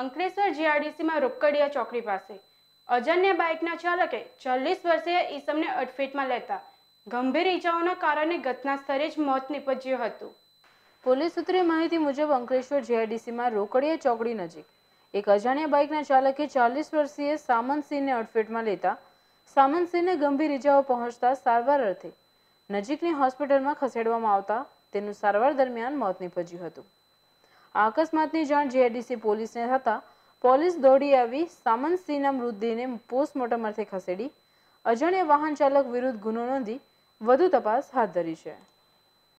અંકલેશ્વર જીઆરડીસીમાં રોકડિયા ચોકડી પાસે અજાણ્યા બાઇકના ચાલકે ચાલીસ વર્ષીય ઈસમને અડફેટમાં લેતા ગંભીર ઈજાઓના કારણે ઘટના સ્થળે જ મોત નિપજ્યું હતું પોલીસ સૂત્રે માહિતી મુજબ અંકલેશ્વર જીઆરડીસીમાં રોકડિયા ચોકડી નજીક એક અજાણ્યા બાઇકના ચાલકે ચાલીસ વર્ષીય સામંતસિંહને અડફેટમાં લેતા સામંતસિંહને ગંભીર ઈજાઓ પહોંચતા સારવાર અર્થે નજીકની હોસ્પિટલમાં ખસેડવામાં આવતા તેનું સારવાર દરમિયાન મોત નિપજ્યું હતું અકસ્માતની જાણ જીઆઈડીસી પોલીસને થતાં પોલીસ દોડી આવી સામંતસિંહના મૃતદેહને પોસ્ટમોર્ટમ અર્થે ખસેડી અજાણ્યા વાહન ચાલક વિરુદ્ધ ગુનો નોંધી વધુ તપાસ હાથ ધરી છે